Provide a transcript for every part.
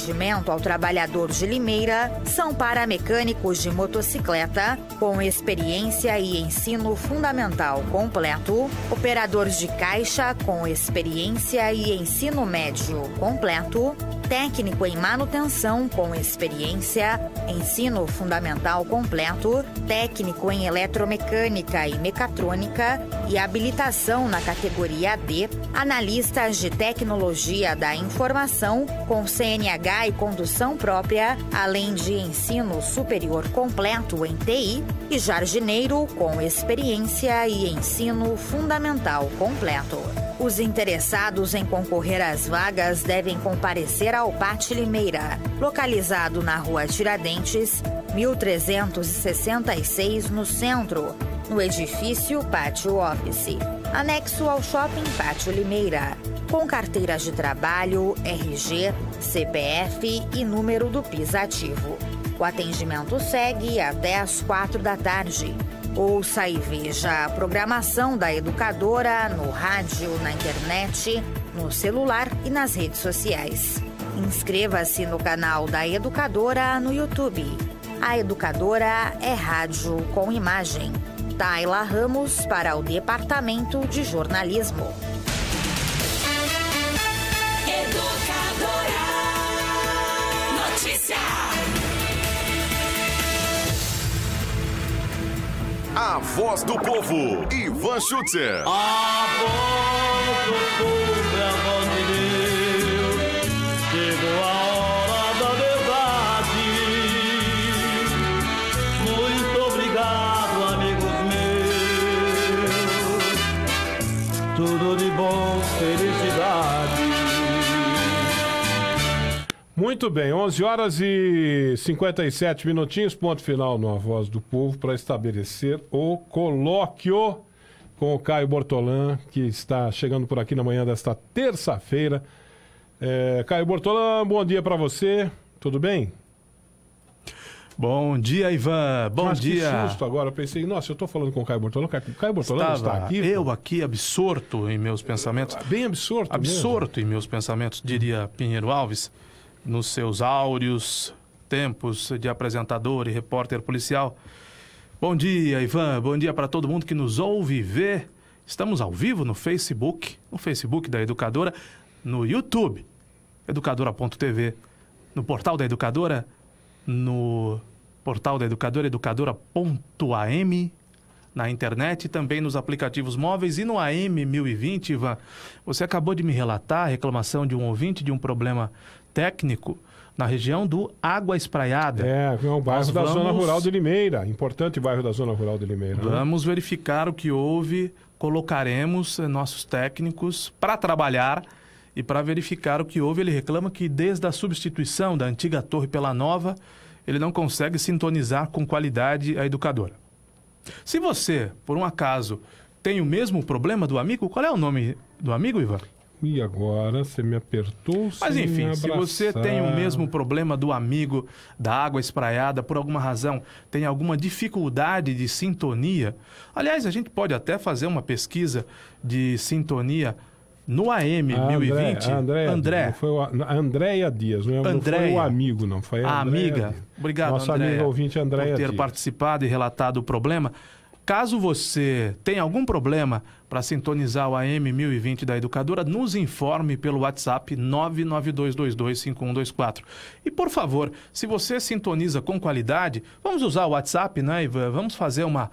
atendimento ao trabalhador de Limeira são para mecânicos de motocicleta com experiência e ensino fundamental completo, operadores de caixa com experiência e ensino médio completo, técnico em manutenção com experiência, ensino fundamental completo, técnico em eletromecânica e mecatrônica e habilitação na categoria D, analistas de tecnologia da informação com CNH e condução própria, além de ensino superior completo em TI e jardineiro com experiência e ensino fundamental completo. Os interessados em concorrer às vagas devem comparecer ao Pátio Limeira, localizado na Rua Tiradentes, 1366, no centro, no edifício Pátio Office, anexo ao Shopping Pátio Limeira, com carteiras de trabalho, RG, CPF e número do PIS ativo. O atendimento segue até às quatro da tarde Ouça e veja a programação da educadora no rádio, na internet, no celular e nas redes sociais. Inscreva-se no canal da Educadora no YouTube. A Educadora é rádio com imagem. Taila Ramos para o Departamento de Jornalismo. A voz do povo, Ivan Schutzer. A voz do povo. Muito bem, 11 horas e 57 minutinhos, ponto final no A Voz do Povo, para estabelecer o colóquio com o Caio Bortolan, que está chegando por aqui na manhã desta terça-feira. É, Caio Bortolan, bom dia para você, tudo bem? Bom dia, Ivan. Bom Mas dia. Que susto agora. Eu pensei, nossa, eu estou falando com o Caio Bortolão. Caio, Caio Bortolão Estava está aqui? Pô? Eu aqui, absorto em meus pensamentos. Bem absorto. Absorto mesmo. em meus pensamentos, diria Pinheiro Alves nos seus áureos tempos de apresentador e repórter policial. Bom dia, Ivan. Bom dia para todo mundo que nos ouve e vê. Estamos ao vivo no Facebook, no Facebook da Educadora, no YouTube, educadora.tv, no portal da Educadora, no portal da Educadora, educadora.am, na internet, também nos aplicativos móveis e no AM 1020, Ivan. Você acabou de me relatar a reclamação de um ouvinte de um problema técnico na região do Água Espraiada. É, é um bairro Nós da vamos... zona rural de Limeira, importante bairro da zona rural de Limeira. Né? Vamos né? verificar o que houve, colocaremos eh, nossos técnicos para trabalhar e para verificar o que houve. Ele reclama que desde a substituição da antiga torre pela nova, ele não consegue sintonizar com qualidade a educadora. Se você, por um acaso, tem o mesmo problema do amigo, qual é o nome do amigo, Ivan? E agora você me apertou. Mas enfim, se você tem o mesmo problema do amigo da água espraiada, por alguma razão, tem alguma dificuldade de sintonia. Aliás, a gente pode até fazer uma pesquisa de sintonia no AM a 1020. André, André. Não foi o, a Andréia Dias, não, é, Andréia, não foi o amigo, não. Foi a, amiga. Dias. Obrigado, Nossa Andréia, amiga ouvinte Andréia. Por ter Dias. participado e relatado o problema. Caso você tenha algum problema para sintonizar o AM 1020 da Educadora, nos informe pelo WhatsApp 992225124. E por favor, se você sintoniza com qualidade, vamos usar o WhatsApp, né, Ivan? Vamos fazer uma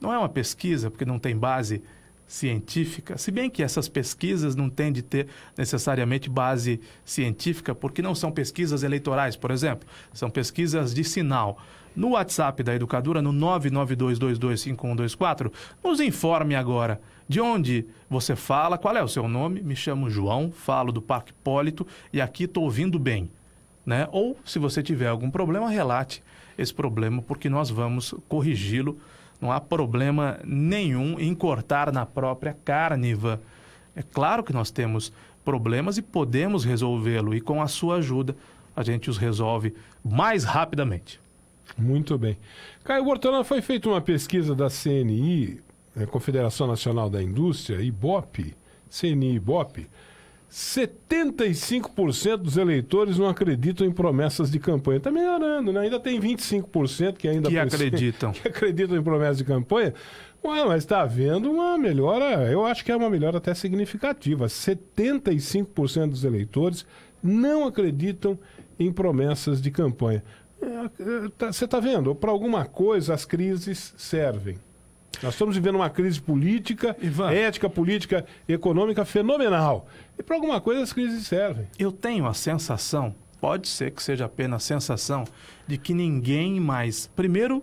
não é uma pesquisa, porque não tem base científica, se bem que essas pesquisas não têm de ter necessariamente base científica, porque não são pesquisas eleitorais, por exemplo, são pesquisas de sinal. No WhatsApp da Educadora, no 992225124, nos informe agora de onde você fala, qual é o seu nome, me chamo João, falo do Parque Hipólito e aqui estou ouvindo bem. Né? Ou, se você tiver algum problema, relate esse problema, porque nós vamos corrigi-lo não há problema nenhum em cortar na própria carniva. É claro que nós temos problemas e podemos resolvê-lo, e com a sua ajuda a gente os resolve mais rapidamente. Muito bem. Caio Bortolã, foi feita uma pesquisa da CNI, né, Confederação Nacional da Indústria, IBOP, CNI IBOP, 75% dos eleitores não acreditam em promessas de campanha. Está melhorando, né? Ainda tem 25% que ainda que acreditam. Que acreditam em promessas de campanha. Ué, mas está havendo uma melhora, eu acho que é uma melhora até significativa. 75% dos eleitores não acreditam em promessas de campanha. Você é, é, tá, está vendo? Para alguma coisa as crises servem. Nós estamos vivendo uma crise política, Ivan, ética, política, econômica fenomenal. E para alguma coisa as crises servem. Eu tenho a sensação, pode ser que seja apenas sensação, de que ninguém mais, primeiro,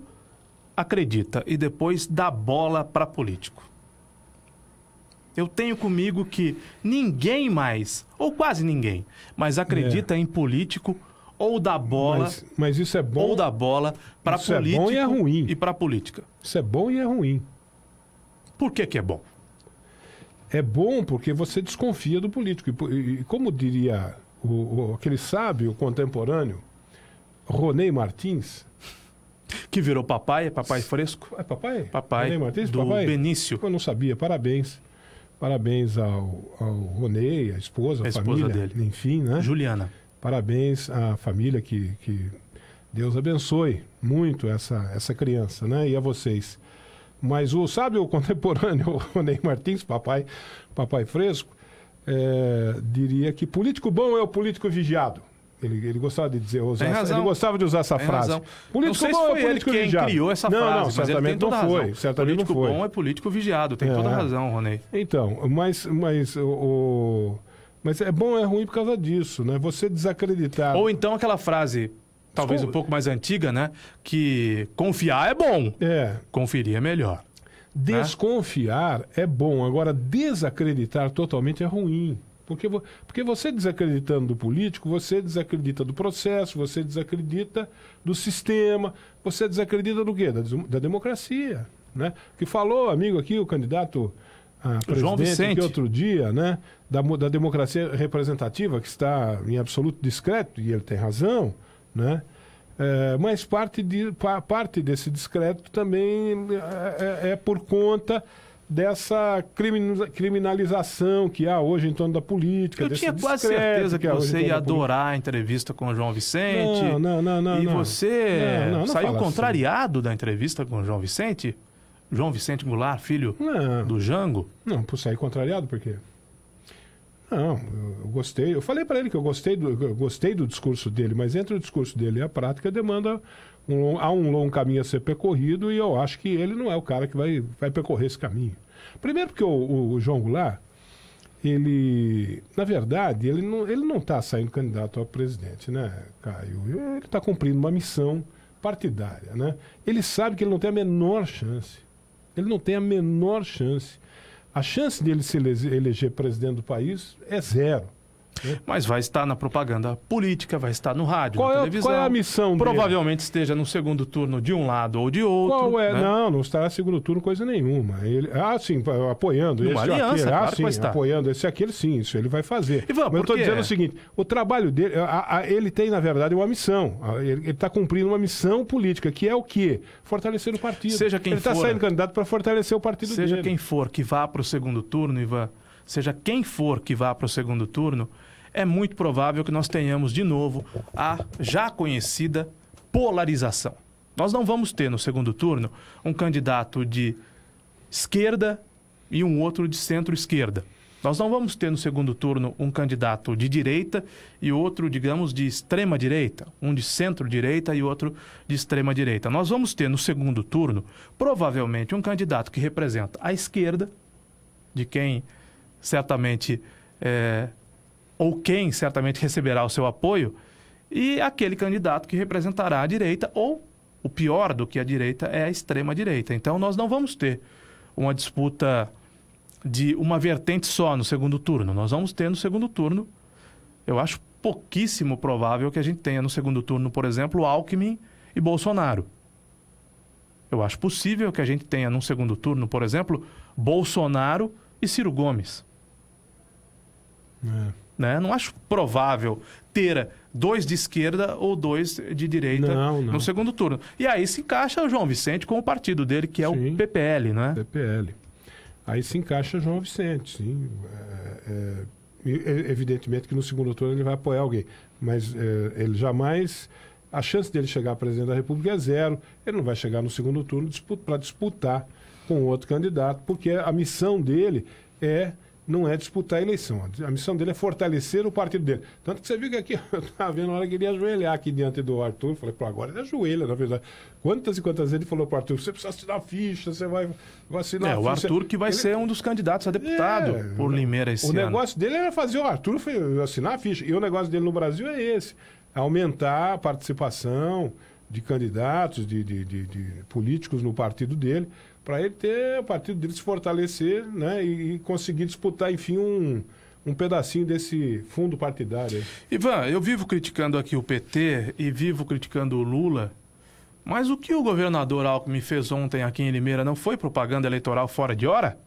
acredita e depois dá bola para político. Eu tenho comigo que ninguém mais, ou quase ninguém, mas acredita é. em político ou da bola. Mas, mas isso é bom. Ou da bola para política. É bom e é ruim. E para política. Isso é bom e é ruim. Por que, que é bom? É bom porque você desconfia do político. E, e como diria o, o, aquele sábio contemporâneo, Ronei Martins. Que virou papai, é papai fresco. É papai? Papai. Ronei Martins, do papai? Benício. Eu não sabia, parabéns. Parabéns ao, ao Ronei, a esposa, a, esposa família, dele. enfim, né? Juliana. Parabéns à família que, que Deus abençoe muito essa, essa criança, né? E a vocês. Mas o sabe o contemporâneo Ney Martins, papai, papai fresco, é, diria que político bom é o político vigiado. Ele, ele gostava de dizer, usar, ele gostava de usar essa tem frase. Razão. Político bom é político ele vigiado. criou essa não, frase, não, certamente não foi, razão. certamente político não foi. bom é político vigiado, tem é. toda razão, Ronei. Então, mas mas o, o mas é bom é ruim por causa disso, né? Você desacreditar. Ou então aquela frase, talvez Desculpa. um pouco mais antiga, né? Que confiar é bom. É. Conferir é melhor. Né? Desconfiar né? é bom. Agora, desacreditar totalmente é ruim. Porque, porque você desacreditando do político, você desacredita do processo, você desacredita do sistema, você desacredita do quê? Da, da democracia. Né? Que falou, amigo aqui, o candidato a ah, João Vicente. outro dia, né, da, da democracia representativa, que está em absoluto discreto, e ele tem razão, né, é, mas parte, de, parte desse discreto também é, é, é, é por conta dessa criminalização que há hoje em torno da política. Eu tinha quase certeza que, que você ia adorar a entrevista com o João Vicente. Não, não, não. não e não. você não, saiu assim. contrariado da entrevista com o João Vicente? João Vicente Goulart, filho não. do Jango? Não, por sair é contrariado, por quê? Não, eu gostei. Eu falei para ele que eu gostei, do, eu gostei do discurso dele, mas entre o discurso dele e a prática demanda um, há um longo caminho a ser percorrido e eu acho que ele não é o cara que vai, vai percorrer esse caminho. Primeiro porque o, o João Goulart, ele, na verdade, ele não ele não está saindo candidato a presidente, né, Caio? Ele está cumprindo uma missão partidária, né? Ele sabe que ele não tem a menor chance ele não tem a menor chance. A chance dele se eleger presidente do país é zero. Mas vai estar na propaganda política, vai estar no rádio, qual na é, televisão. Qual é a missão Provavelmente dele? esteja no segundo turno de um lado ou de outro. Qual é? Né? Não, não estará no segundo turno coisa nenhuma. Ele, ah, sim, apoiando Numa esse aliança, ah, Claro ah, sim, apoiando esse aquele, sim, isso ele vai fazer. Ivan, Mas eu estou dizendo o seguinte, o trabalho dele, a, a, ele tem, na verdade, uma missão. Ah, ele está cumprindo uma missão política, que é o quê? Fortalecer o partido. Seja quem ele tá for. Ele está saindo candidato para fortalecer o partido seja dele. Seja quem for que vá para o segundo turno, Ivan, seja quem for que vá para o segundo turno, é muito provável que nós tenhamos de novo a já conhecida polarização. Nós não vamos ter no segundo turno um candidato de esquerda e um outro de centro-esquerda. Nós não vamos ter no segundo turno um candidato de direita e outro, digamos, de extrema direita, um de centro-direita e outro de extrema direita. Nós vamos ter no segundo turno, provavelmente, um candidato que representa a esquerda, de quem certamente é, ou quem certamente receberá o seu apoio, e aquele candidato que representará a direita, ou o pior do que a direita é a extrema-direita. Então nós não vamos ter uma disputa de uma vertente só no segundo turno. Nós vamos ter no segundo turno, eu acho pouquíssimo provável que a gente tenha no segundo turno, por exemplo, Alckmin e Bolsonaro. Eu acho possível que a gente tenha no segundo turno, por exemplo, Bolsonaro e Ciro Gomes. É. Né? Não acho provável ter dois de esquerda ou dois de direita não, não. no segundo turno. E aí se encaixa o João Vicente com o partido dele, que é sim, o PPL, né? PPL. Aí se encaixa João Vicente, sim. É, é, evidentemente que no segundo turno ele vai apoiar alguém, mas é, ele jamais. A chance dele chegar a presidente da República é zero. Ele não vai chegar no segundo turno para disputar com outro candidato, porque a missão dele é não é disputar a eleição. A missão dele é fortalecer o partido dele. Tanto que você viu que aqui, eu estava vendo na hora que ele ia ajoelhar aqui diante do Arthur, falei, pô, agora ele ajoelha, na verdade. Quantas e quantas vezes ele falou para o Arthur, você precisa assinar a ficha, você vai, vai assinar é, a ficha. É, o Arthur que vai ele... ser um dos candidatos a deputado é, por Limeira esse o ano. O negócio dele era fazer o Arthur assinar a ficha. E o negócio dele no Brasil é esse, aumentar a participação de candidatos, de, de, de, de políticos no partido dele para ele ter o partido dele se fortalecer né, e, conseguir disputar, enfim, um, um pedacinho desse fundo partidário. Ivan, eu vivo criticando aqui o PT e vivo criticando o Lula, mas o que o governador Alckmin fez ontem aqui em Limeira não foi propaganda eleitoral fora de hora?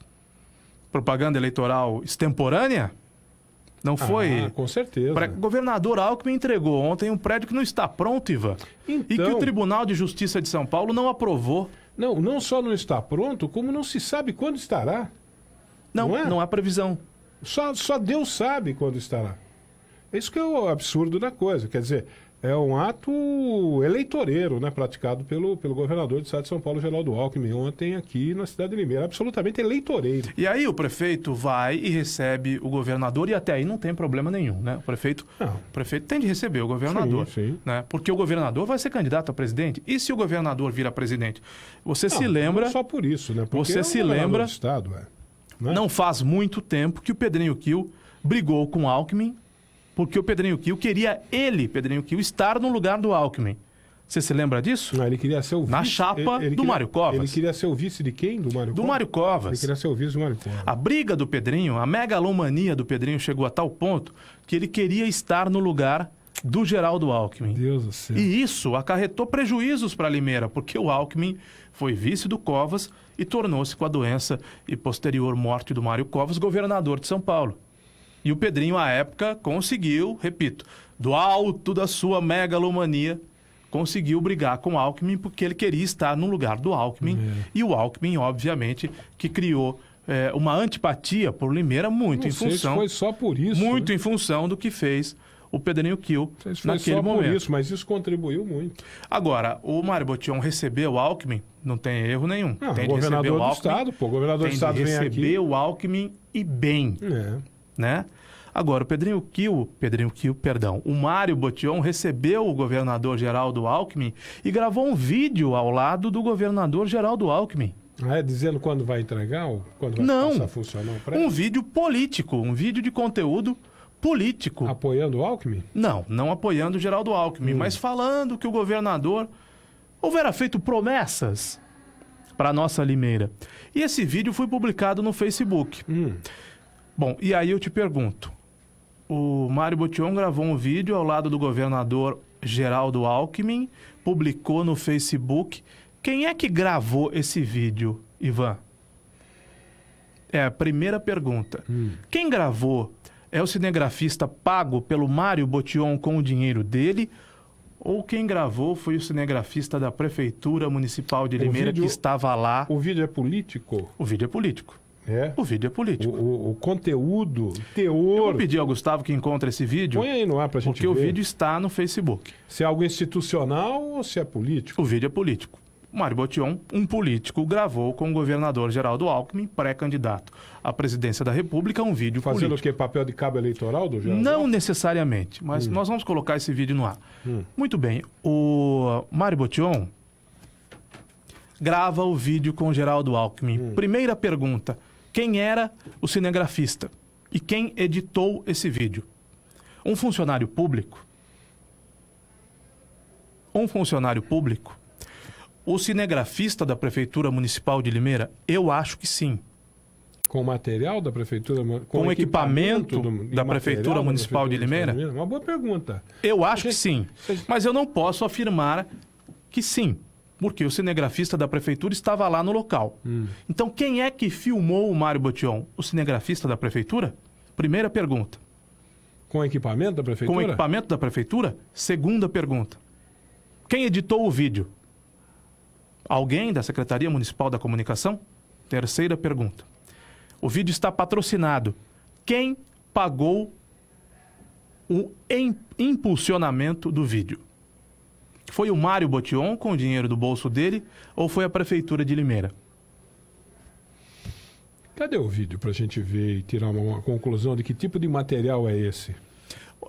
Propaganda eleitoral extemporânea? Não ah, foi? Ah, com certeza. O governador Alckmin entregou ontem um prédio que não está pronto, Ivan. Então... E que o então- Tribunal de Justiça de São Paulo não aprovou. Não, não só não está pronto, como não se sabe quando estará. Não, não, é? não há previsão. Só, só Deus sabe quando estará. É Isso que é o absurdo da coisa. Quer dizer, é um ato eleitoreiro, né, praticado pelo, pelo governador do estado de São Paulo, Geraldo Alckmin, ontem aqui na cidade de Limeira, absolutamente eleitoreiro. E aí o prefeito vai e recebe o governador e até aí não tem problema nenhum, né? O prefeito, não. o prefeito tem de receber o governador, sim, sim. né? Porque o governador vai ser candidato a presidente. E se o governador vira presidente, você não, se lembra? Não só por isso, né? Porque você é se lembra? Do estado, é, né? Não faz muito tempo que o Pedrinho Kiel brigou com Alckmin porque o Pedrinho Kiel queria ele, Pedrinho Kiel, estar no lugar do Alckmin. Você se lembra disso? Não, ele queria ser o Na vice, chapa ele, ele do Mário Covas. Ele queria ser o vice de quem? Do Mário do Covas? Do Mário Covas. Ele queria ser o vice do Mário Covas. A briga do Pedrinho, a megalomania do Pedrinho chegou a tal ponto que ele queria estar no lugar do Geraldo Alckmin. Deus do céu. E isso acarretou prejuízos para Limeira, porque o Alckmin foi vice do Covas e tornou-se, com a doença e posterior morte do Mário Covas, governador de São Paulo. E o Pedrinho, à época, conseguiu, repito, do alto da sua megalomania, conseguiu brigar com o Alckmin porque ele queria estar no lugar do Alckmin. É. E o Alckmin, obviamente, que criou é, uma antipatia por Limeira muito Não em função. Se foi só por isso. Muito né? em função do que fez o Pedrinho Kill naquele só momento. Por isso, mas isso contribuiu muito. Agora, o Mário Botion recebeu o Alckmin, não tem erro nenhum. Não, ah, tem de governador o Alckmin, do estado, pô, o governador do estado vem aqui. Recebeu o Alckmin e bem. É. Né? Agora, o Pedrinho Kiel, Pedrinho Kiel, perdão, o Mário Botion recebeu o governador Geraldo Alckmin e gravou um vídeo ao lado do governador Geraldo Alckmin. Ah, é dizendo quando vai entregar ou quando vai Não, passar a funcionar o prédio? Um vídeo político, um vídeo de conteúdo político. Apoiando o Alckmin? Não, não apoiando o Geraldo Alckmin, hum. mas falando que o governador houvera feito promessas para nossa Limeira. E esse vídeo foi publicado no Facebook. Hum. Bom, e aí eu te pergunto, o Mário Botion gravou um vídeo ao lado do governador Geraldo Alckmin, publicou no Facebook. Quem é que gravou esse vídeo, Ivan? É a primeira pergunta. Hum. Quem gravou é o cinegrafista pago pelo Mário Botion com o dinheiro dele? Ou quem gravou foi o cinegrafista da Prefeitura Municipal de Limeira vídeo, que estava lá? O vídeo é político? O vídeo é político. É. O vídeo é político. O, o, o conteúdo, o teor. Eu vou pedir ao Gustavo que encontre esse vídeo. Põe aí no ar pra gente porque ver. Porque o vídeo está no Facebook. Se é algo institucional ou se é político? O vídeo é político. Mário Botion, um político, gravou com o governador Geraldo Alckmin, pré-candidato à presidência da República, um vídeo Fazendo político. o quê? Papel de cabo eleitoral do Geraldo? Não necessariamente, mas hum. nós vamos colocar esse vídeo no ar. Hum. Muito bem. O Mário Botion grava o vídeo com Geraldo Alckmin. Hum. Primeira pergunta: quem era o cinegrafista e quem editou esse vídeo. Um funcionário público. Um funcionário público. O cinegrafista da Prefeitura Municipal de Limeira? Eu acho que sim. Com material da prefeitura, com, com equipamento, equipamento do, da prefeitura municipal de, Limeira? de Limeira? Uma boa pergunta. Eu acho que sim, mas eu não posso afirmar que sim. Porque o cinegrafista da prefeitura estava lá no local. Hum. Então, quem é que filmou o Mário Botion? O cinegrafista da prefeitura? Primeira pergunta. Com equipamento da prefeitura? Com equipamento da prefeitura? Segunda pergunta. Quem editou o vídeo? Alguém da Secretaria Municipal da Comunicação? Terceira pergunta. O vídeo está patrocinado. Quem pagou o impulsionamento do vídeo? Foi o Mário Botion com o dinheiro do bolso dele ou foi a prefeitura de Limeira? Cadê o vídeo para a gente ver e tirar uma, uma conclusão de que tipo de material é esse?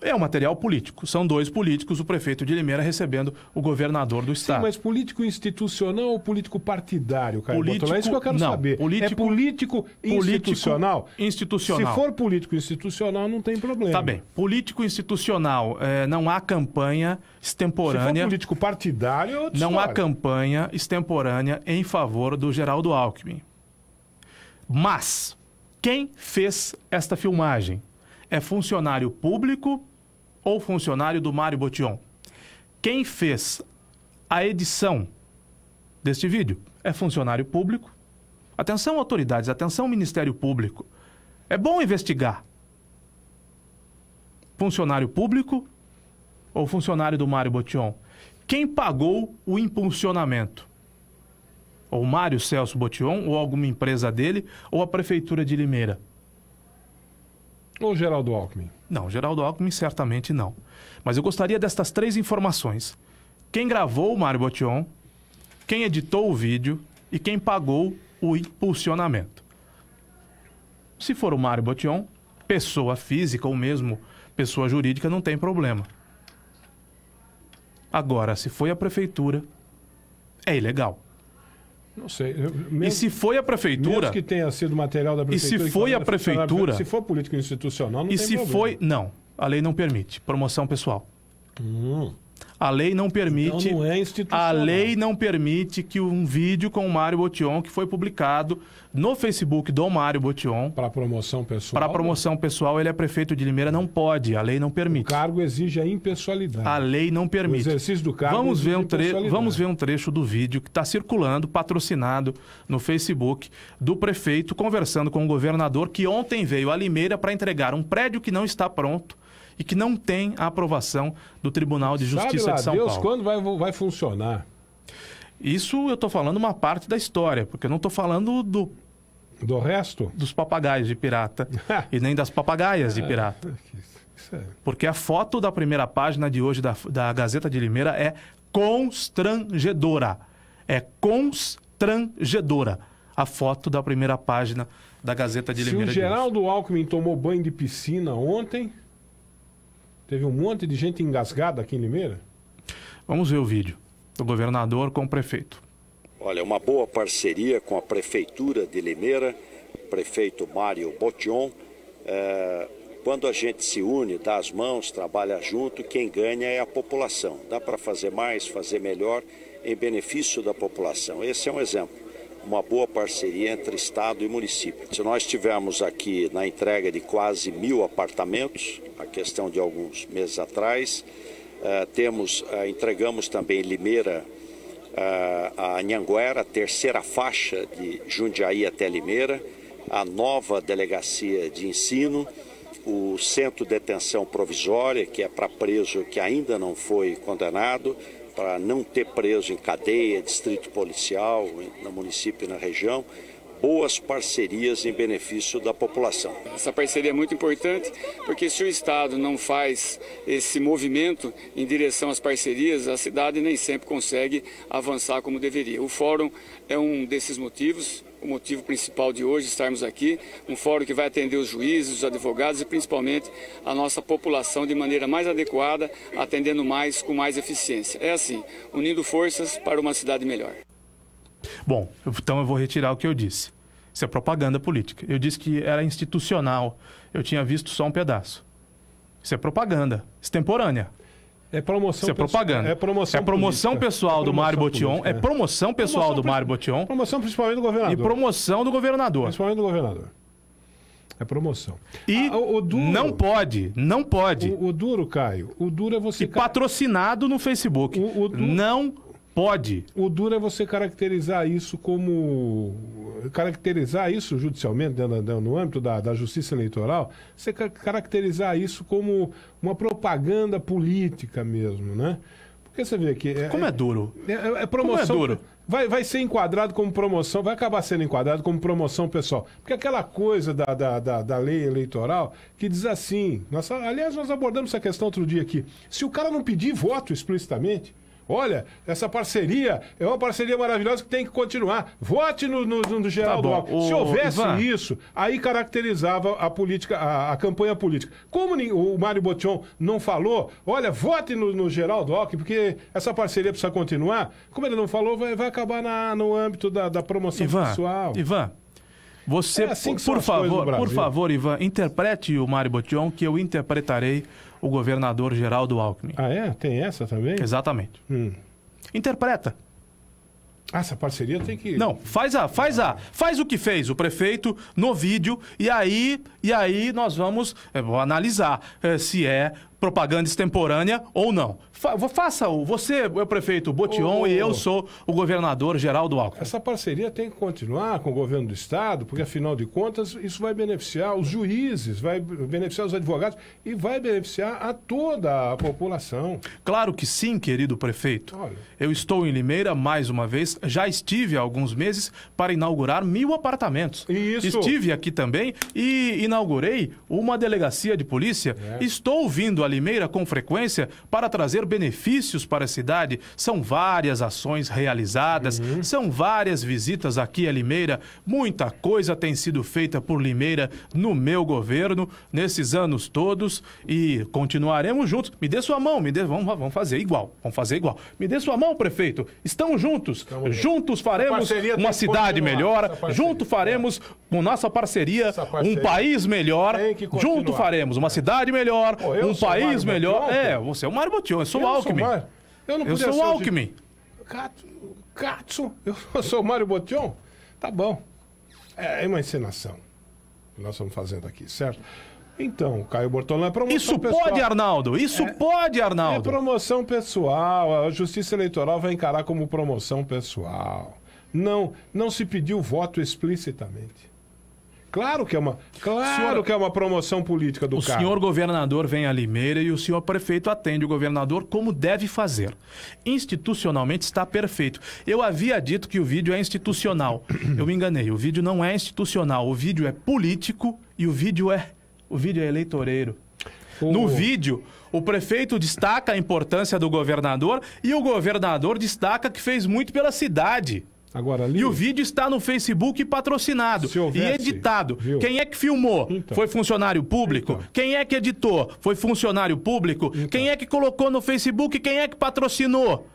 É um material político. São dois políticos, o prefeito de Limeira recebendo o governador do estado. Sim, mas político institucional ou político partidário, cara? Político, é isso que eu quero não, saber. É político, é político, político institucional? Institucional. Se for político institucional, não tem problema. Tá bem. Político institucional, é, não há campanha extemporânea. Se for político partidário, é Não história. há campanha extemporânea em favor do Geraldo Alckmin. Mas, quem fez esta filmagem? é funcionário público ou funcionário do Mário Botion. Quem fez a edição deste vídeo é funcionário público. Atenção, autoridades, atenção, Ministério Público. É bom investigar. Funcionário público ou funcionário do Mário Botion? Quem pagou o impulsionamento? Ou Mário Celso Botion, ou alguma empresa dele, ou a Prefeitura de Limeira? Ou Geraldo Alckmin? Não, Geraldo Alckmin certamente não. Mas eu gostaria destas três informações. Quem gravou o Mário Botion, quem editou o vídeo e quem pagou o impulsionamento. Se for o Mário Botion, pessoa física ou mesmo pessoa jurídica, não tem problema. Agora, se foi a prefeitura, é ilegal. Não sei. Eu, mesmo, e se foi a prefeitura. que tenha sido material da prefeitura. E se foi a prefeitura. Se for político institucional, não E se problema. foi. Não, a lei não permite. Promoção pessoal. Hum. A lei não permite. Então não é institucional. A lei não permite que um vídeo com o Mário Botion, que foi publicado no Facebook do Mário Botion. Para promoção pessoal. Para promoção pessoal, ele é prefeito de Limeira, não pode. A lei não permite. O cargo exige a impessoalidade. A lei não permite. O exercício do cargo vamos ver um trecho Vamos ver um trecho do vídeo que está circulando, patrocinado no Facebook, do prefeito conversando com o governador, que ontem veio a Limeira para entregar um prédio que não está pronto e que não tem a aprovação do Tribunal de Justiça Sabe lá, de São Deus, Paulo. quando vai, vai funcionar? Isso eu estou falando uma parte da história, porque eu não estou falando do. Do resto? Dos papagaios de pirata. Ah. e nem das papagaias de é, pirata. É. Porque a foto da primeira página de hoje da, da Gazeta de Limeira é constrangedora. É constrangedora a foto da primeira página da Gazeta de Limeira. Se o Geraldo Alckmin tomou banho de piscina ontem, Teve um monte de gente engasgada aqui em Limeira? Vamos ver o vídeo do governador com o prefeito. Olha, uma boa parceria com a Prefeitura de Limeira, prefeito Mário Botion. É, quando a gente se une, dá as mãos, trabalha junto, quem ganha é a população. Dá para fazer mais, fazer melhor em benefício da população. Esse é um exemplo uma boa parceria entre Estado e município. Se nós tivemos aqui na entrega de quase mil apartamentos, a questão de alguns meses atrás, eh, temos, eh, entregamos também Limeira eh, a Anhanguera, a terceira faixa de Jundiaí até Limeira, a nova delegacia de ensino, o centro de detenção provisória, que é para preso que ainda não foi condenado, para não ter preso em cadeia, distrito policial, no município e na região, boas parcerias em benefício da população. Essa parceria é muito importante, porque se o Estado não faz esse movimento em direção às parcerias, a cidade nem sempre consegue avançar como deveria. O fórum é um desses motivos, o motivo principal de hoje estarmos aqui, um fórum que vai atender os juízes, os advogados e principalmente a nossa população de maneira mais adequada, atendendo mais com mais eficiência. É assim, unindo forças para uma cidade melhor. Bom, então eu vou retirar o que eu disse. Isso é propaganda política. Eu disse que era institucional. Eu tinha visto só um pedaço. Isso é propaganda extemporânea. É promoção. Isso é propaganda. É promoção, é promoção política. pessoal do Mário Botion. é. promoção é. pessoal do Mário Botion. Promoção principalmente do governador. E promoção do governador. Principalmente do governador. É promoção. E ah, o, o duro, não pode, não pode. O, o, duro, Caio, o duro é você... E patrocinado no Facebook. O, o duro, não pode pode. O duro é você caracterizar isso como. Caracterizar isso judicialmente, né, né, no âmbito da, da justiça eleitoral, você caracterizar isso como uma propaganda política mesmo, né? Porque você vê que. É, como é duro? É, é, é promoção. Como é duro? Vai, vai ser enquadrado como promoção, vai acabar sendo enquadrado como promoção pessoal. Porque aquela coisa da, da, da, da lei eleitoral que diz assim. aliás, nós abordamos essa questão outro dia aqui. Se o cara não pedir voto explicitamente Olha, essa parceria é uma parceria maravilhosa que tem que continuar. Vote no, no, no Geraldo tá Alckmin. Se houvesse Ivan. isso, aí caracterizava a política, a, a campanha política. Como o Mário Botion não falou, olha, vote no, no Geraldo Alckmin, porque essa parceria precisa continuar. Como ele não falou, vai, vai acabar na, no âmbito da, da promoção Ivan, pessoal. Ivan, você, é assim por favor, por favor, Ivan, interprete o Mário Botion, que eu interpretarei o governador Geraldo Alckmin. Ah, é? Tem essa também? Exatamente. Hum. Interpreta. Ah, essa parceria tem que. Não, faz a, faz a, faz o que fez o prefeito no vídeo e aí, e aí nós vamos é, analisar é, se é propaganda extemporânea ou não. Fa faça o. Você é o prefeito Botion e eu sou o governador Geraldo Alckmin. Essa parceria tem que continuar com o governo do Estado, porque afinal de contas isso vai beneficiar os juízes, vai beneficiar os advogados e vai beneficiar a toda a população. Claro que sim, querido prefeito. Olha. Eu estou em Limeira mais uma vez, já estive há alguns meses para inaugurar mil apartamentos. Isso. Estive aqui também e inaugurei uma delegacia de polícia. É. Estou vindo a Limeira com frequência para trazer benefícios para a cidade. São várias ações realizadas, uhum. são várias visitas aqui a Limeira. Muita coisa tem sido feita por Limeira no meu governo nesses anos todos e continuaremos juntos. Me dê sua mão, me dê, vamos, vamos fazer igual, vamos fazer igual. Me dê sua mão, prefeito. Estamos juntos. Estamos juntos faremos uma cidade melhor, junto faremos com nossa parceria, parceria um país melhor, junto faremos uma é. cidade melhor, um país país, Mário melhor. Botion, é, você é o Mário Botion, eu sou o Alckmin. Sou eu não eu sou o Alckmin. Catson, Cato, eu sou o Mário Botion? Tá bom. É, é uma encenação que nós estamos fazendo aqui, certo? Então, Caio não é promoção Isso pessoal. pode, Arnaldo. Isso é, pode, Arnaldo. É promoção pessoal. A Justiça Eleitoral vai encarar como promoção pessoal. Não, não se pediu voto explicitamente. Claro que é uma, claro senhor, que é uma promoção política do o carro. O senhor governador vem a Limeira e o senhor prefeito atende o governador como deve fazer. Institucionalmente está perfeito. Eu havia dito que o vídeo é institucional. Eu me enganei. O vídeo não é institucional. O vídeo é político e o vídeo é o vídeo é eleitoreiro. Oh. No vídeo, o prefeito destaca a importância do governador e o governador destaca que fez muito pela cidade. Agora, ali... E o vídeo está no Facebook patrocinado houvesse, e editado. Viu? Quem é que filmou? Então. Foi funcionário público? Então. Quem é que editou? Foi funcionário público? Então. Quem é que colocou no Facebook? Quem é que patrocinou?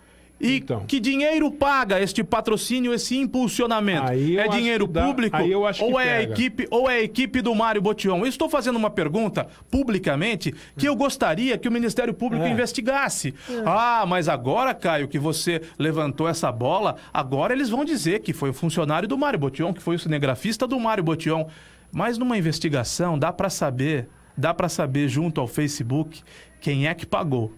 E então. que dinheiro paga este patrocínio, esse impulsionamento? É dinheiro público ou é a equipe ou é a equipe do Mário Botion? Eu estou fazendo uma pergunta publicamente que eu gostaria que o Ministério Público é. investigasse. É. Ah, mas agora, Caio, que você levantou essa bola, agora eles vão dizer que foi o funcionário do Mário Botion, que foi o cinegrafista do Mário Botion. Mas numa investigação dá para saber, dá para saber junto ao Facebook quem é que pagou.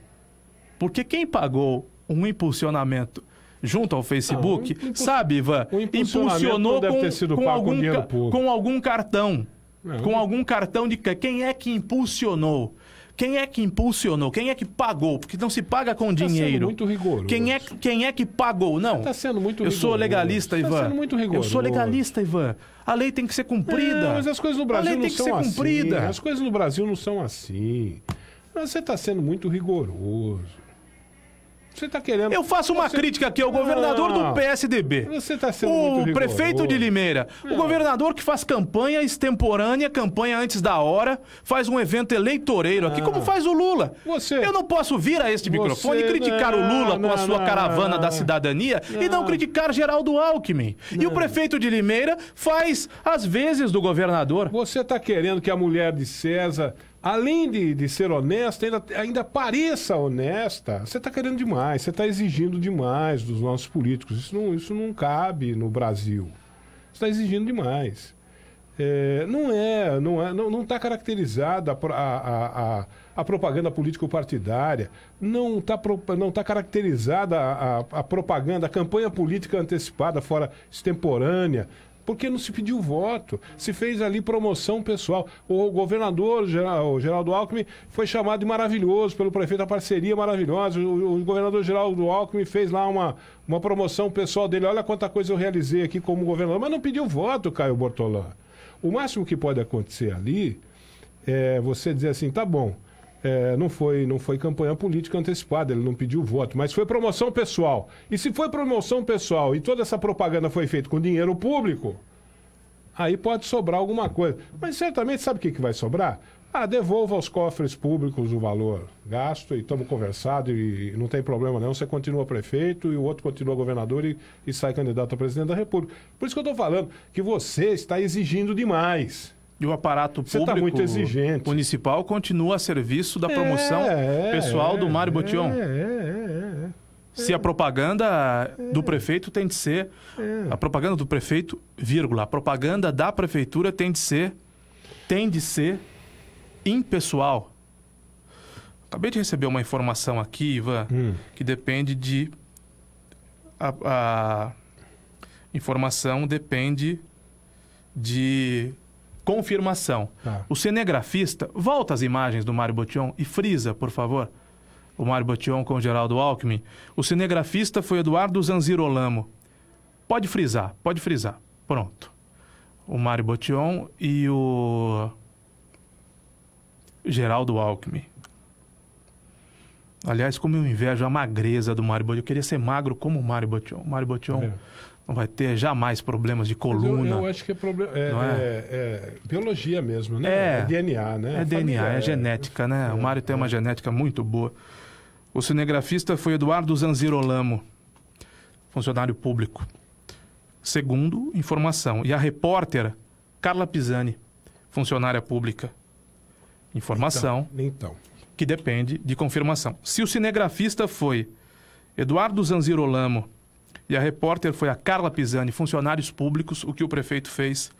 Porque quem pagou um impulsionamento junto ao ah, Facebook, ah, um sabe, Ivan? Um impulsionou com, com, algum, com, com algum cartão. Não. É. Com algum cartão de. Quem é que impulsionou? Quem é que impulsionou? Quem é que pagou? Porque não se paga com tá dinheiro. Sendo muito rigoroso. Quem é, quem é que pagou? Não. Está sendo muito rigoroso. Eu sou legalista, tá Ivan. Está sendo muito rigoroso. Eu sou legalista, Ivan. A lei tem que ser cumprida. Não, é, mas as coisas no Brasil não são assim. A lei tem que ser cumprida. Assim. As coisas no Brasil não são assim. Mas você está sendo muito rigoroso. Você tá querendo. Eu faço uma você... crítica aqui ao governador não, do PSDB. Você tá sendo o prefeito de Limeira. O governador que faz campanha extemporânea, campanha antes da hora, faz um evento eleitoreiro aqui, como ah. faz o Lula. Você... Eu não posso vir a este você... microfone e criticar o Lula com a sua caravana da cidadania e não criticar Geraldo Alckmin. E o prefeito de Limeira faz, às vezes, do governador. Você tá querendo que a mulher de César além de, de ser honesta, ainda, ainda pareça honesta, você está querendo demais, você está exigindo demais dos nossos políticos. Isso não, isso não cabe no Brasil. Você está exigindo demais. É, não é, não é, não está caracterizada a, a, a, a, propaganda político-partidária, não está não tá caracterizada a, a, a propaganda, a campanha política antecipada, fora extemporânea, porque não se pediu voto, se fez ali promoção pessoal. O governador o Geraldo Alckmin foi chamado de maravilhoso pelo prefeito, a parceria maravilhosa. O, governador Geraldo Alckmin fez lá uma, uma promoção pessoal dele. Olha quanta coisa eu realizei aqui como governador, mas não pediu voto, Caio Bortolã. O máximo que pode acontecer ali é você dizer assim: tá bom, é, não, foi, não foi campanha política antecipada, ele não pediu voto, mas foi promoção pessoal. E se foi promoção pessoal e toda essa propaganda foi feita com dinheiro público, aí pode sobrar alguma coisa. Mas certamente, sabe o que, que vai sobrar? Ah, devolva aos cofres públicos o valor gasto e estamos conversado e, e não tem problema não. Você continua prefeito e o outro continua governador e, e sai candidato a presidente da República. Por isso que eu estou falando que você está exigindo demais. E o aparato Você tá público tá municipal continua a serviço da é, promoção é, pessoal é, do Mário é, Botion. É, é, Se a propaganda do prefeito tem de ser. A propaganda do prefeito, vírgula. A propaganda da prefeitura tem de ser. Tem de ser impessoal. Acabei de receber uma informação aqui, Ivan, hum. que depende de. a, a informação depende de confirmação. Tá. O cinegrafista volta as imagens do Mário Botion e frisa, por favor. O Mário Botion com o Geraldo Alckmin. O cinegrafista foi Eduardo Zanzirolamo. Pode frisar, pode frisar. Pronto. O Mário Botion e o Geraldo Alckmin. Aliás, como eu invejo a magreza do Mário Botion. Eu queria ser magro como o Mário Botion. O Mário Botion... É não vai ter jamais problemas de coluna. Eu, eu acho que é problema. É, é, é? é, biologia mesmo, né? É, é DNA, né? É DNA, é, é genética, né? o Mário tem uma genética muito boa. O cinegrafista foi Eduardo Zanzirolamo, funcionário público. Segundo informação. E a repórter, Carla Pisani, funcionária pública. Informação. Então, então. Que depende de confirmação. Se o cinegrafista foi Eduardo Zanzirolamo e a repórter foi a Carla Pisani, funcionários públicos, o que o prefeito fez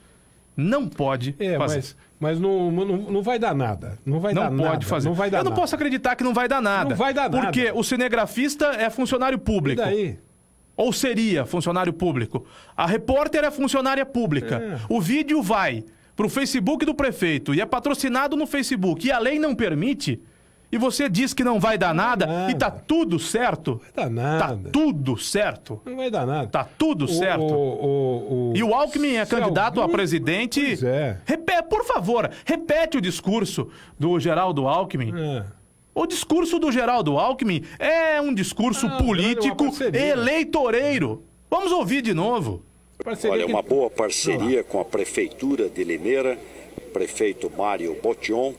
não pode é, fazer. Mas, mas não, não, não, vai dar nada. Não vai não dar pode nada. fazer. Não vai dar Eu não nada. posso acreditar que não vai dar nada. Não vai dar porque nada. Porque o cinegrafista é funcionário público. E daí? Ou seria funcionário público. A repórter é funcionária pública. É. O vídeo vai para o Facebook do prefeito e é patrocinado no Facebook e a lei não permite. E você diz que não vai dar nada, vai e tá tudo certo. Não vai dar nada. Tá tudo certo. Não vai dar nada. Tá tudo certo. O, o, o, e o Alckmin é candidato algum... a presidente. Pois é. Repé, por favor, repete o discurso do Geraldo Alckmin. É. O discurso do Geraldo Alckmin é um discurso ah, político é eleitoreiro. Vamos ouvir de novo. Olha, uma boa parceria com a Prefeitura de Limeira, prefeito Mário Botion,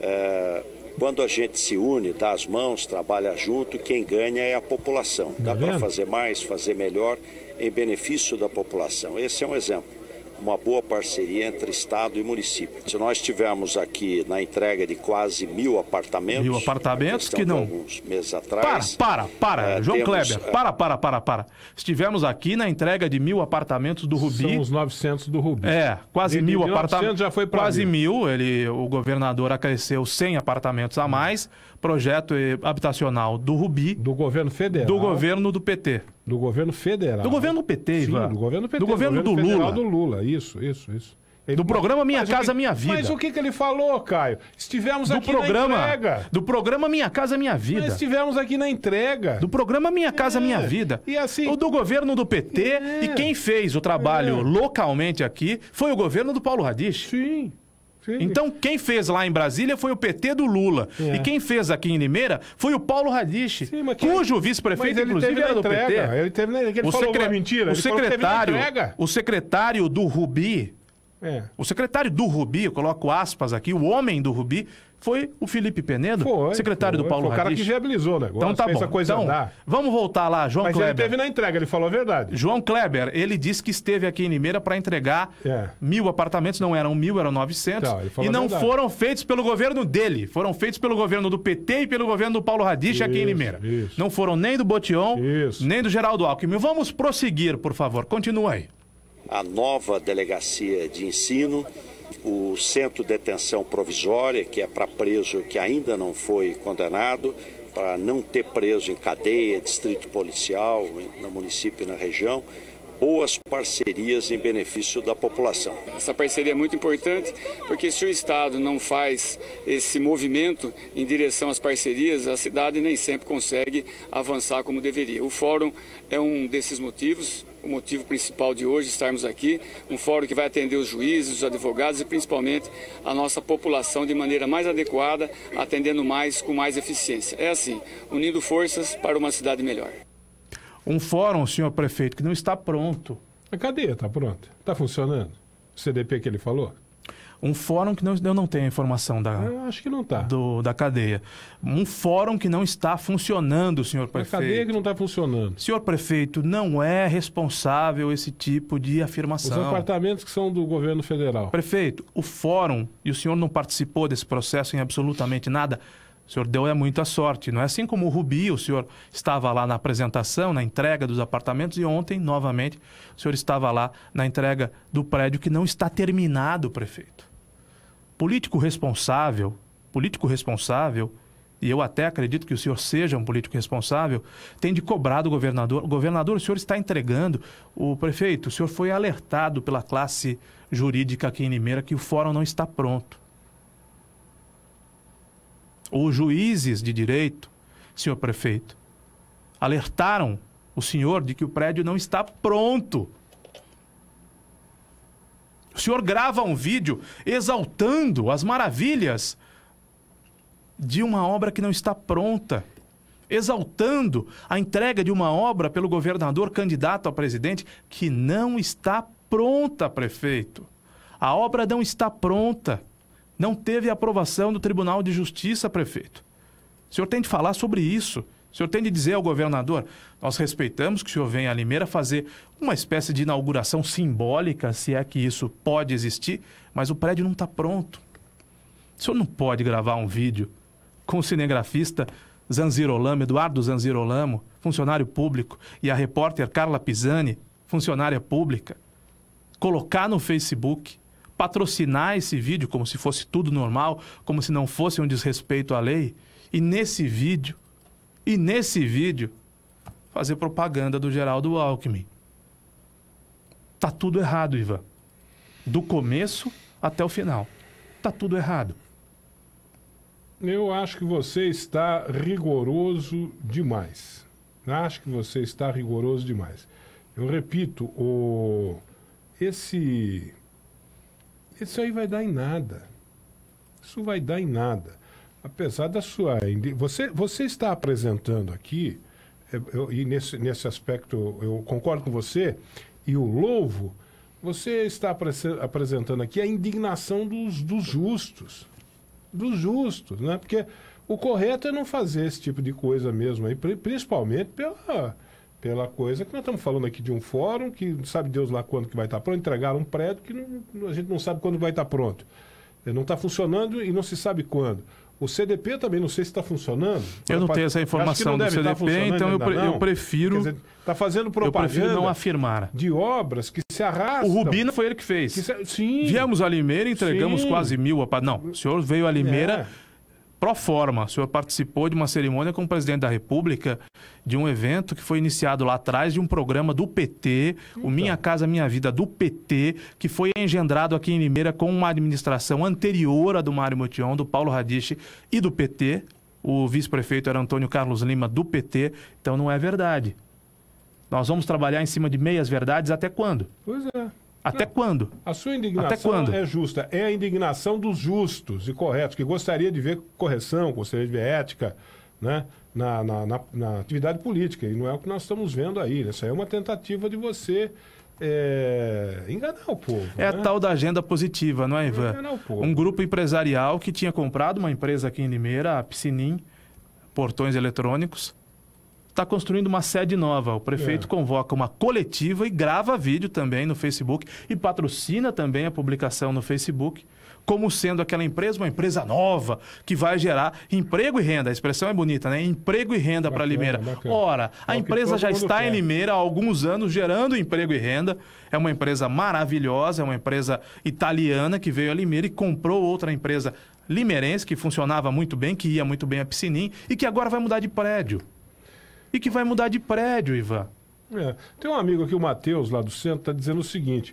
é, quando a gente se une, dá as mãos, trabalha junto, quem ganha é a população. Tá dá para fazer mais, fazer melhor em benefício da população. Esse é um exemplo uma boa parceria entre Estado e município. Se nós tivemos aqui na entrega de quase mil apartamentos. Mil apartamentos que não. Alguns meses atrás. Para, para, para, é, João temos, Kleber, eh, para, para, para, para. Estivemos aqui na entrega de mil apartamentos do Rubi. São os 900 do Rubi. É, quase de, mil apartamentos. já foi para Quase mil. mil, ele, o governador acresceu 100 apartamentos a mais. Hum projeto eh, habitacional do Rubi. Do governo federal. Do governo do PT. Do governo federal. Do governo PT, Sim, Ivan. Do governo PT. Do governo, do, governo do Lula. Do Lula, isso, isso, isso. Ele do programa Minha mas Casa que, Minha Vida. Mas o que, que ele falou, Caio? Estivemos do aqui programa, na entrega. Do programa Minha Casa Minha Vida. Mas estivemos aqui na entrega. Do programa Minha Casa é. Minha Vida. E assim. O do governo do PT. É. E quem fez o trabalho é. localmente aqui foi o governo do Paulo Radich. Sim. Então, quem fez lá em Brasília foi o PT do Lula. É. E quem fez aqui em Limeira foi o Paulo Radich, cujo vice-prefeito, inclusive, era do PT. Ele teve na... ele o falou secre... mentira. O secretário, o secretário do Rubi, é. O secretário do Rubi, eu coloco aspas aqui, o homem do Rubi, foi o Felipe Penedo, foi, secretário foi, do Paulo foi o cara Radich. que viabilizou o negócio, então, tá fez bom. a coisa então, andar. Vamos voltar lá, João Mas Kleber. Mas ele teve na entrega, ele falou a verdade. João Kleber, ele disse que esteve aqui em Limeira para entregar é. mil apartamentos, não eram mil, eram 900. Então, tá, e não foram feitos pelo governo dele, foram feitos pelo governo do PT e pelo governo do Paulo Radich aqui em Limeira. Isso. Não foram nem do Botion, isso. nem do Geraldo Alckmin. Vamos prosseguir, por favor, continua aí. A nova delegacia de ensino o centro de detenção provisória, que é para preso que ainda não foi condenado, para não ter preso em cadeia, distrito policial, no município e na região, boas parcerias em benefício da população. Essa parceria é muito importante, porque se o Estado não faz esse movimento em direção às parcerias, a cidade nem sempre consegue avançar como deveria. O fórum é um desses motivos, o motivo principal de hoje estarmos aqui, um fórum que vai atender os juízes, os advogados e principalmente a nossa população de maneira mais adequada, atendendo mais com mais eficiência. É assim, unindo forças para uma cidade melhor. Um fórum, senhor prefeito, que não está pronto. A cadeia está pronta, está funcionando. O CDP que ele falou? Um fórum que não, eu não tenho a informação da. Eu acho que não está. Da cadeia. Um fórum que não está funcionando, senhor prefeito. A cadeia que não está funcionando. Senhor prefeito, não é responsável esse tipo de afirmação. Os apartamentos que são do governo federal. Prefeito, o fórum, e o senhor não participou desse processo em absolutamente nada. O senhor deu é muita sorte, não é assim como o Rubi, o senhor estava lá na apresentação, na entrega dos apartamentos e ontem, novamente, o senhor estava lá na entrega do prédio que não está terminado, prefeito. Político responsável, político responsável, e eu até acredito que o senhor seja um político responsável, tem de cobrar do governador. Governador, o senhor está entregando. O prefeito, o senhor foi alertado pela classe jurídica aqui em Limeira que o fórum não está pronto. Os juízes de direito, senhor prefeito, alertaram o senhor de que o prédio não está pronto o senhor grava um vídeo exaltando as maravilhas de uma obra que não está pronta, exaltando a entrega de uma obra pelo governador candidato a presidente que não está pronta, prefeito. A obra não está pronta. Não teve aprovação do Tribunal de Justiça, prefeito. O senhor tem de falar sobre isso. O senhor tem de dizer ao governador: nós respeitamos que o senhor venha a Limeira fazer uma espécie de inauguração simbólica, se é que isso pode existir, mas o prédio não está pronto. O senhor não pode gravar um vídeo com o cinegrafista Zanzirolamo, Eduardo Zanzirolamo, funcionário público, e a repórter Carla Pisani, funcionária pública, colocar no Facebook, patrocinar esse vídeo como se fosse tudo normal, como se não fosse um desrespeito à lei, e nesse vídeo e nesse vídeo, fazer propaganda do Geraldo Alckmin. Tá tudo errado, Ivan. Do começo até o final. Tá tudo errado. Eu acho que você está rigoroso demais. Acho que você está rigoroso demais. Eu repito, o esse isso aí vai dar em nada. Isso vai dar em nada apesar da sua. Você, você está apresentando aqui, é, eu, e nesse, nesse aspecto eu concordo com você, e o louvo, você está apresentando aqui a indignação dos, dos justos. Dos justos, né? Porque o correto é não fazer esse tipo de coisa mesmo aí, principalmente pela pela coisa que nós estamos falando aqui de um fórum que sabe Deus lá quando que vai estar pronto, entregar um prédio que não, a gente não sabe quando vai estar pronto. Não está funcionando e não se sabe quando. O CDP também, não sei se está funcionando. Eu não tenho essa informação do tá CDP, então eu, pre eu prefiro. Está fazendo propaganda. Eu prefiro não afirmar. De obras que se arrastam. O Rubina foi ele que fez. Que se... Sim. Viemos a Limeira, entregamos sim. quase mil. Não, o senhor veio a Limeira. É pro forma. O senhor participou de uma cerimônia com o presidente da República, de um evento que foi iniciado lá atrás, de um programa do PT, então. o Minha Casa Minha Vida do PT, que foi engendrado aqui em Limeira com uma administração anterior à do Mário Motion, do Paulo Radiche e do PT. O vice-prefeito era Antônio Carlos Lima, do PT. Então não é verdade. Nós vamos trabalhar em cima de meias verdades até quando? Pois é. Até Não, quando? A sua indignação é justa. É a indignação dos justos e corretos, que gostaria de ver correção, gostaria de ver ética, né? Na, na, na, na, atividade política. E não é o que nós estamos vendo aí. Essa Isso aí é uma tentativa de você é, enganar o povo. É né? a tal da agenda positiva, não é, é, Ivan? Enganar o povo. Um grupo empresarial que tinha comprado uma empresa aqui em Limeira, a Piscinim, Portões Eletrônicos, está construindo uma sede nova. O prefeito é. convoca uma coletiva e grava vídeo também no Facebook e patrocina também a publicação no Facebook. Como sendo aquela empresa uma empresa nova que vai gerar emprego e renda. A expressão é bonita, né? Emprego e renda para Limeira. Bacana. Ora, a é empresa já está quer. em Limeira há alguns anos gerando emprego e renda. É uma empresa maravilhosa, é uma empresa italiana que veio a Limeira e comprou outra empresa limeirense que funcionava muito bem, que ia muito bem a Piscinim e que agora vai mudar de prédio e que vai mudar de prédio, Ivan. É. Tem um amigo aqui, o Matheus, lá do centro, está dizendo o seguinte: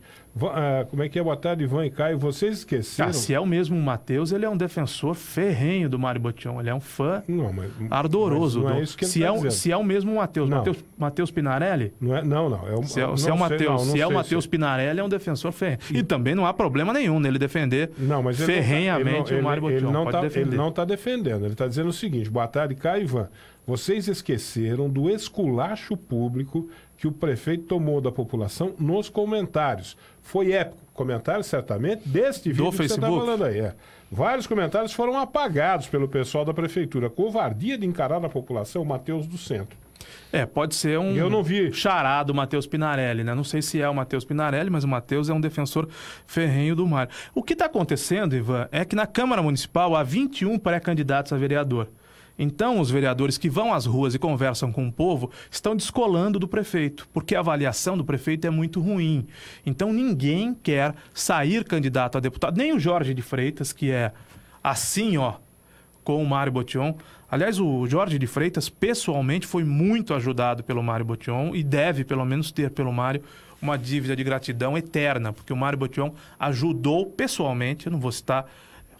é, como é que é? Boa tarde, Ivan e Caio. Vocês esqueceram. Ah, se é o mesmo Matheus, ele é um defensor ferrenho do Mário Botião. Ele é um fã não, mas, ardoroso. Mas não é isso que ele se, tá é o, se é o mesmo Matheus, Matheus Pinarelli? Não, é, não, não. É o, se é, não se é o Matheus se é o Matheus é. Pinarelli, é um defensor ferrenho. E, também não há problema nenhum nele defender não, mas ferrenhamente ele não tá, ele não, ele, o Mário Botião. Tá- ele não está defendendo. Ele está dizendo o seguinte: boa tarde, Caio Ivan. Vocês esqueceram do esculacho público que o prefeito tomou da população nos comentários. Foi épico. Comentários, certamente, deste vídeo do que tá Facebook. você está falando aí. É. Vários comentários foram apagados pelo pessoal da prefeitura. Covardia de encarar a população, Matheus do Centro. É, pode ser um eu não vi. charado Matheus Pinarelli, né? Não sei se é o Matheus Pinarelli, mas o Matheus é um defensor ferrenho do mar. O que está acontecendo, Ivan, é que na Câmara Municipal há 21 pré-candidatos a vereador. Então, os vereadores que vão às ruas e conversam com o povo estão descolando do prefeito, porque a avaliação do prefeito é muito ruim. Então, ninguém quer sair candidato a deputado, nem o Jorge de Freitas, que é assim, ó, com o Mário Botion. Aliás, o Jorge de Freitas, pessoalmente, foi muito ajudado pelo Mário Botion e deve, pelo menos, ter pelo Mário uma dívida de gratidão eterna, porque o Mário Botion ajudou pessoalmente, eu não vou citar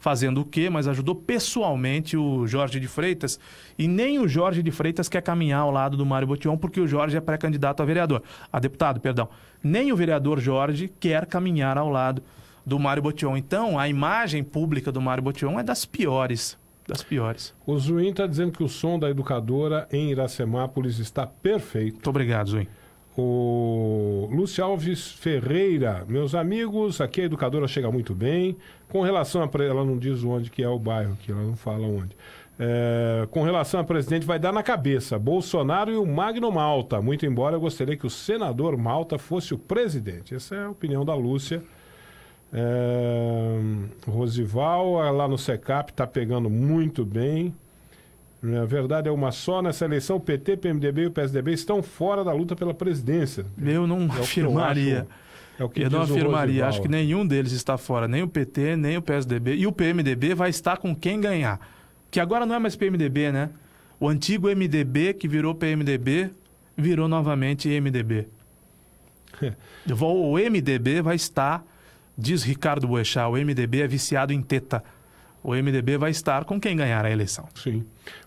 fazendo o quê, mas ajudou pessoalmente o Jorge de Freitas. E nem o Jorge de Freitas quer caminhar ao lado do Mário Botion, porque o Jorge é pré-candidato a vereador, a deputado, perdão. Nem o vereador Jorge quer caminhar ao lado do Mário Botion. Então, a imagem pública do Mário Botion é das piores das piores. O Zuin está dizendo que o som da educadora em Iracemápolis está perfeito. Muito obrigado, Zuin. O Lúcio Alves Ferreira, meus amigos, aqui a educadora chega muito bem. Com relação a. Ela não diz onde que é o bairro, que ela não fala onde. É, com relação a presidente, vai dar na cabeça Bolsonaro e o Magno Malta. Muito embora eu gostaria que o senador Malta fosse o presidente. Essa é a opinião da Lúcia. É, Rosival, lá no SECAP, está pegando muito bem. É, a verdade é uma só. Nessa né? eleição, PT, PMDB e o PSDB estão fora da luta pela presidência. Eu não é afirmaria. É eu, eu não afirmaria. Acho que nenhum deles está fora, nem o PT, nem o PSDB. E o PMDB vai estar com quem ganhar. Que agora não é mais PMDB, né? O antigo MDB, que virou PMDB, virou novamente MDB. o MDB vai estar, diz Ricardo Boechat, o MDB é viciado em teta o MDB vai estar com quem ganhar a eleição. Sim.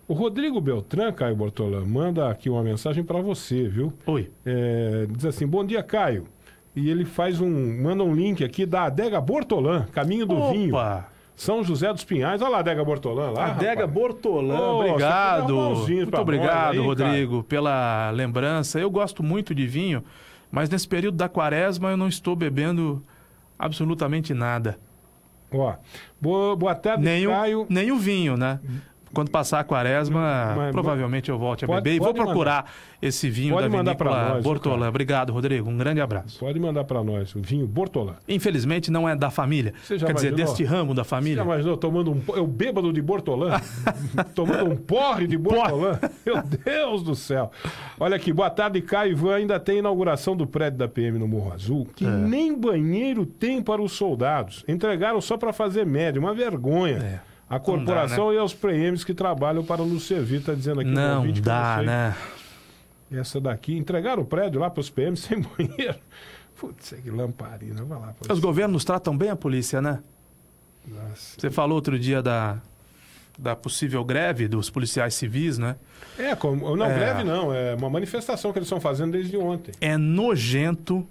O Rodrigo Beltran, Caio Bortolã, manda aqui uma mensagem para você, viu? Oi. É, diz assim: bom dia, Caio. E ele faz um. manda um link aqui da adega Bortolã, Caminho do Opa. Vinho. São José dos Pinhais. Olha lá, Adega Bortolã lá. Adega rapaz. Bortolã, oh, obrigado. Muito obrigado, aí, Rodrigo, cara. pela lembrança. Eu gosto muito de vinho, mas nesse período da quaresma eu não estou bebendo absolutamente nada. Ó, boa, boa tarde, nem Caio. O, nem o vinho, né? quando passar a quaresma, mas, provavelmente eu volte a pode, beber e vou procurar mandar. esse vinho pode da vinícola nós, Bortolã. Obrigado, Rodrigo. Um grande abraço. Pode mandar para nós o vinho Bortolã. Infelizmente não é da família. Quer imaginou? dizer, deste ramo da família. Você já imaginou tomando um... Eu bêbado de Bortolã? tomando um porre de Bortolã? Meu Deus do céu. Olha aqui, boa tarde, Caio Ivan. Ainda tem inauguração do prédio da PM no Morro Azul, que é. nem banheiro tem para os soldados. Entregaram só para fazer médio. Uma vergonha. É. A corporação dá, né? e aos PMs que trabalham para o Lucevi, está dizendo aqui Não um dá, né? Essa daqui, entregaram o prédio lá para os PMs sem banheiro. Putz, é que lamparina, vai lá. Os governos tratam bem a polícia, né? Nossa. Você falou outro dia da, da possível greve dos policiais civis, né? É, como, não, é... greve não, é uma manifestação que eles estão fazendo desde ontem. É nojento,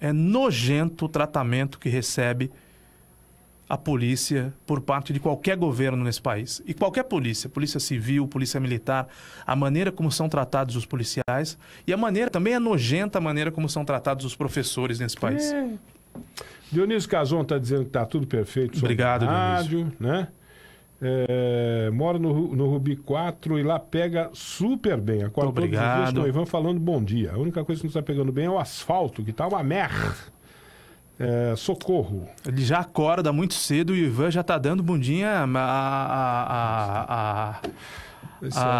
é nojento o tratamento que recebe a polícia por parte de qualquer governo nesse país. E qualquer polícia, polícia civil, polícia militar, a maneira como são tratados os policiais e a maneira também é nojenta a maneira como são tratados os professores nesse país. É. Dionísio Cazon está dizendo que está tudo perfeito. Obrigado, rádio, Dionísio. Né? É, moro no, no Rubi 4 e lá pega super bem. Acordo Obrigado. todos os dias com o Ivan falando bom dia. A única coisa que não está pegando bem é o asfalto, que está uma merda. É, socorro. Ele já acorda muito cedo e o Ivan já tá dando bundinha a, a, a, a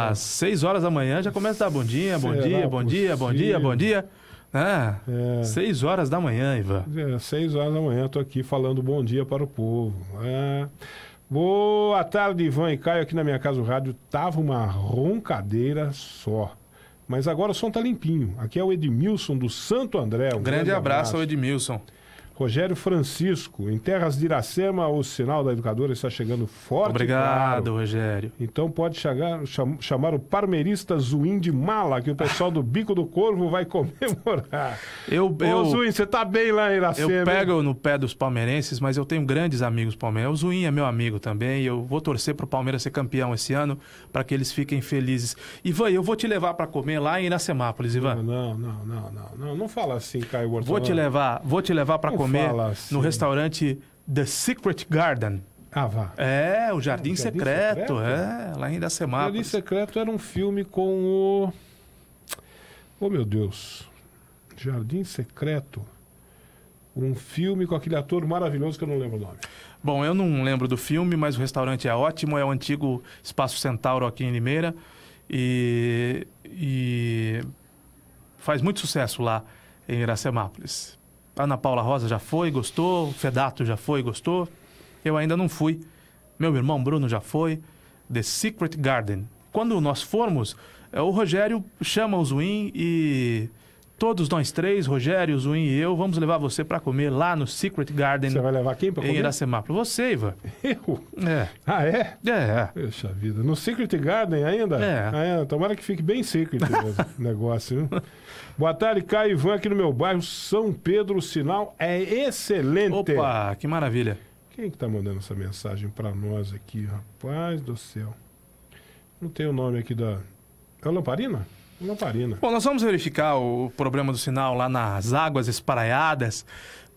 às é. 6 horas da manhã, já começa a dar bom dia, bom dia, bom dia, bom dia. Ah, é, seis horas da manhã, Ivan. É, seis horas da manhã, estou aqui falando bom dia para o povo. É. Boa tarde, Ivan e Caio. Aqui na minha casa o rádio tava uma roncadeira só. Mas agora o som tá limpinho. Aqui é o Edmilson do Santo André. Um grande, grande abraço, abraço ao Edmilson. Rogério Francisco, em Terras de Iracema, o sinal da educadora está chegando forte. Obrigado, claro. Rogério. Então pode chegar, cham, chamar o parmeirista Zuim de Mala, que o pessoal do Bico do Corvo vai comemorar. Eu, eu, Ô, Zuim, você tá bem lá em Iracema. Eu pego hein? no pé dos palmeirenses, mas eu tenho grandes amigos palmeirenses. O Zuim é meu amigo também, eu vou torcer para o Palmeiras ser campeão esse ano, para que eles fiquem felizes. Ivan, eu vou te levar para comer lá em Iracemápolis, Ivan. Não, não, não, não, não. Não, não fala assim, Caio Bortolano. Vou te levar, vou te levar para comer comer assim. no restaurante The Secret Garden. Ah, vá. É, o Jardim, o Jardim Secreto, Secreto, é, lá em Iracemápolis. Jardim Secreto era um filme com o... Oh, meu Deus. Jardim Secreto. Um filme com aquele ator maravilhoso que eu não lembro o nome. Bom, eu não lembro do filme, mas o restaurante é ótimo. É o antigo Espaço Centauro aqui em Limeira. E, e faz muito sucesso lá em Iracemápolis. Ana Paula Rosa já foi, gostou. Fedato já foi, gostou. Eu ainda não fui. Meu irmão Bruno já foi. The Secret Garden. Quando nós formos, eh, o Rogério chama o Zuin e todos nós três, Rogério, Zuin e eu, vamos levar você para comer lá no Secret Garden. Você vai levar quem para comer? Em Iracema. Para você, Ivan. Eu? É. Ah, é? É, é. Poxa vida. No Secret Garden ainda? É. Ah, é? Tomara que fique bem secret o negócio. Boa tarde, Caio Ivan, aqui no meu bairro, São Pedro. O sinal é excelente. Opa, que maravilha. Quem que tá mandando essa mensagem para nós aqui, rapaz do céu? Não tem o nome aqui da. É a Lamparina? Lamparina. Bom, nós vamos verificar o problema do sinal lá nas águas espraiadas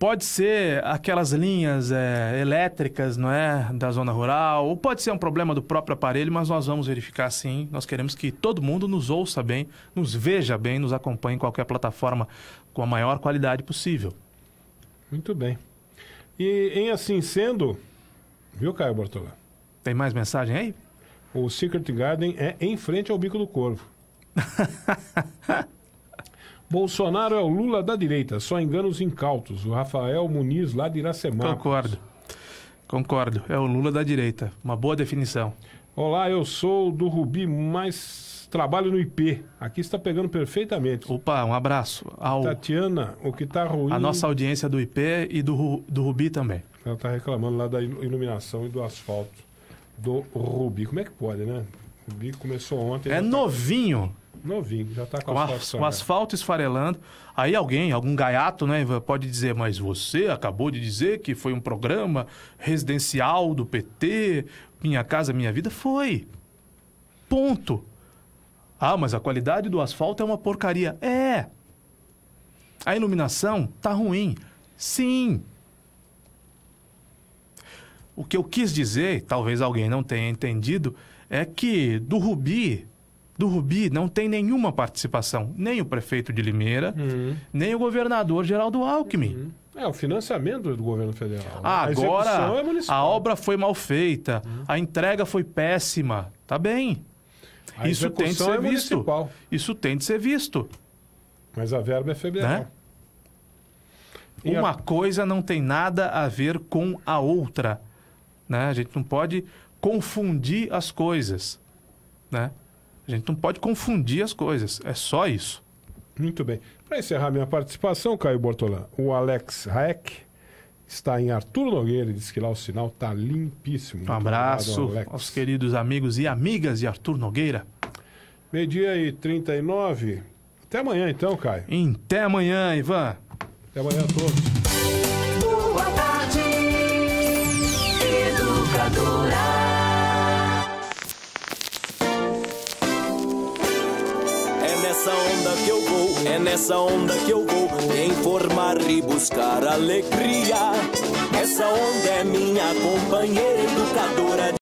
Pode ser aquelas linhas é, elétricas, não é, da zona rural, ou pode ser um problema do próprio aparelho, mas nós vamos verificar sim. Nós queremos que todo mundo nos ouça bem, nos veja bem, nos acompanhe em qualquer plataforma com a maior qualidade possível. Muito bem. E em assim sendo, viu, Caio Bortola? Tem mais mensagem aí? O Secret Garden é em frente ao Bico do Corvo. Bolsonaro é o Lula da direita, só engana os incautos. O Rafael Muniz, lá de Iracema. Concordo. Concordo. É o Lula da direita. Uma boa definição. Olá, eu sou do Rubi, mas trabalho no IP. Aqui está pegando perfeitamente. Opa, um abraço. Ao... Tatiana, o que está ruim. A nossa audiência do IP e do, do Rubi também. Ela está reclamando lá da iluminação e do asfalto do Rubi. Como é que pode, né? O Rubi começou ontem. É novinho. Tá... Novinho, já está com, com, asfalto, com asfalto esfarelando. Aí alguém, algum gaiato, né, pode dizer, mas você acabou de dizer que foi um programa residencial do PT, Minha Casa Minha Vida? Foi. Ponto. Ah, mas a qualidade do asfalto é uma porcaria. É. A iluminação tá ruim. Sim. O que eu quis dizer, talvez alguém não tenha entendido, é que do Rubi do Rubi não tem nenhuma participação, nem o prefeito de Limeira, uhum. nem o governador Geraldo Alckmin. Uhum. É, o financiamento do governo federal. Né? Ah, agora, a, é a, obra foi mal feita, uhum. a entrega foi péssima. Tá bem. A Isso tem de ser é visto. Municipal. Isso tem de ser visto. Mas a verba é federal. Né? Uma a... coisa não tem nada a ver com a outra. Né? A gente não pode confundir as coisas. Né? A gente não pode confundir as coisas. É só isso. Muito bem. Para encerrar minha participação, Caio Bortolã, o Alex Raek está em Arthur Nogueira e diz que lá o sinal está limpíssimo. Muito um abraço obrigado, aos queridos amigos e amigas de Arthur Nogueira. Meio-dia e 39. Até amanhã, então, Caio. Até amanhã, Ivan. Até amanhã a todos. nessa onda que eu vou me informar e buscar alegria. Essa onda é minha companheira educadora.